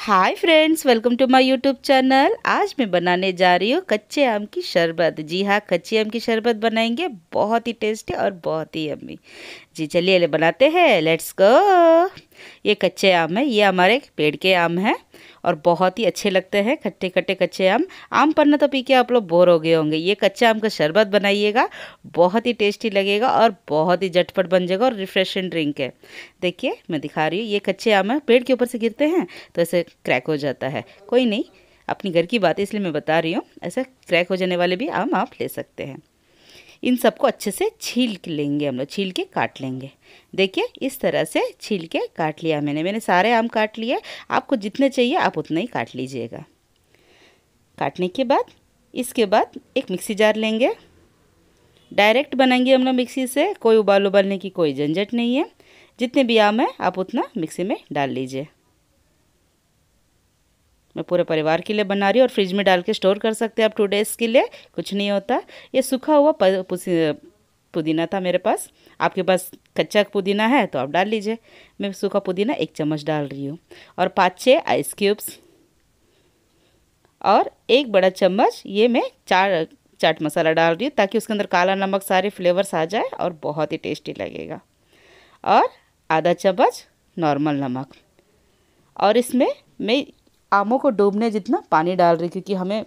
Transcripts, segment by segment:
hi friends welcome to my YouTube channel आज मैं बनाने जा रही हूँ कच्चे आम की शरबत जी हाँ कच्चे आम की शरबत बनाएंगे बहुत ही टेस्टी और बहुत ही अम्मी जी चलिए ले बनाते हैं लेट्स गो ये कच्चे आम है ये हमारे पेड़ के आम है और बहुत ही अच्छे लगते हैं खट्टे खट्टे कच्चे आम आम पन्ना तो पी के आप लोग बोर हो गए होंगे ये कच्चे आम का शरबत बनाइएगा बहुत ही टेस्टी लगेगा और बहुत ही झटपट बन जाएगा और रिफ्रेशिंग ड्रिंक है देखिए मैं दिखा रही हूँ ये कच्चे आम है पेड़ के ऊपर से गिरते हैं तो ऐसे क्रैक हो जाता है कोई नहीं अपनी घर की बात है इसलिए मैं बता रही हूँ ऐसा क्रैक हो जाने वाले भी आम आप ले सकते हैं इन सबको अच्छे से छील लेंगे हम लोग छील के काट लेंगे देखिए इस तरह से छील के काट लिया मैंने मैंने सारे आम काट लिए आपको जितने चाहिए आप उतने ही काट लीजिएगा काटने के बाद इसके बाद एक मिक्सी जार लेंगे डायरेक्ट बनाएंगे हम लोग मिक्सी से कोई उबाल उबालने की कोई झंझट नहीं है जितने भी आम है आप उतना मिक्सी में डाल लीजिए मैं पूरे परिवार के लिए बना रही हूँ और फ्रिज में डाल के स्टोर कर सकते हैं आप टू डेज़ के लिए कुछ नहीं होता ये सूखा हुआ पुदीना था मेरे पास आपके पास कच्चा पुदीना है तो आप डाल लीजिए मैं सूखा पुदीना एक चम्मच डाल रही हूँ और पाँच छः आइस क्यूब्स और एक बड़ा चम्मच ये मैं चार चाट मसाला डाल रही हूँ ताकि उसके अंदर काला नमक सारे फ्लेवर्स आ जाए और बहुत ही टेस्टी लगेगा और आधा चम्मच नॉर्मल नमक और इसमें मैं आमों को डूबने जितना पानी डाल रही क्योंकि हमें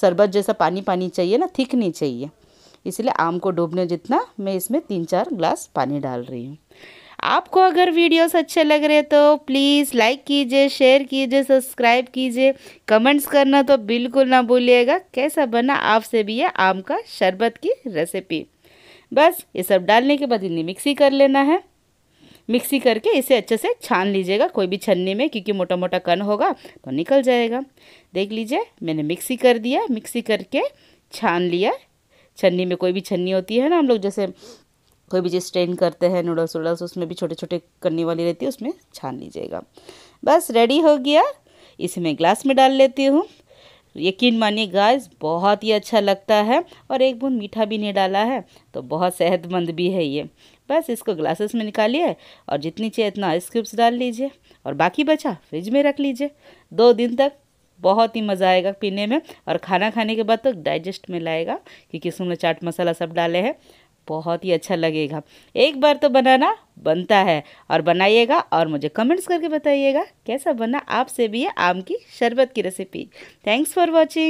शरबत जैसा पानी पानी चाहिए ना थिक नहीं चाहिए इसलिए आम को डूबने जितना मैं इसमें तीन चार ग्लास पानी डाल रही हूँ आपको अगर वीडियोस अच्छे लग रहे तो प्लीज़ लाइक कीजिए शेयर कीजिए सब्सक्राइब कीजिए कमेंट्स करना तो बिल्कुल ना भूलिएगा कैसा बना आपसे भी है आम का शरबत की रेसिपी बस ये सब डालने के बाद इन्हें मिक्सी कर लेना है मिक्सी करके इसे अच्छे से छान लीजिएगा कोई भी छन्नी में क्योंकि मोटा मोटा कन होगा तो निकल जाएगा देख लीजिए मैंने मिक्सी कर दिया मिक्सी करके छान लिया छन्नी में कोई भी छन्नी होती है ना हम लोग जैसे कोई भी चीज़ स्ट्रेन करते हैं नूडल्स वूडल्स उसमें भी छोटे छोटे करने वाली रहती है उसमें छान लीजिएगा बस रेडी हो गया इसे मैं ग्लास में डाल लेती हूँ यकीन मानिए गाइस बहुत ही अच्छा लगता है और एक बूंद मीठा भी नहीं डाला है तो बहुत सेहतमंद भी है ये बस इसको ग्लासेस में निकालिए और जितनी चाहिए इतना आइस क्यूब्स डाल लीजिए और बाकी बचा फ्रिज में रख लीजिए दो दिन तक बहुत ही मज़ा आएगा पीने में और खाना खाने के बाद तो डाइजेस्ट में लाएगा क्योंकि इसमें चाट मसाला सब डाले हैं बहुत ही अच्छा लगेगा एक बार तो बनाना बनता है और बनाइएगा और मुझे कमेंट्स करके बताइएगा कैसा बना आपसे भी है आम की शरबत की रेसिपी थैंक्स फॉर वॉचिंग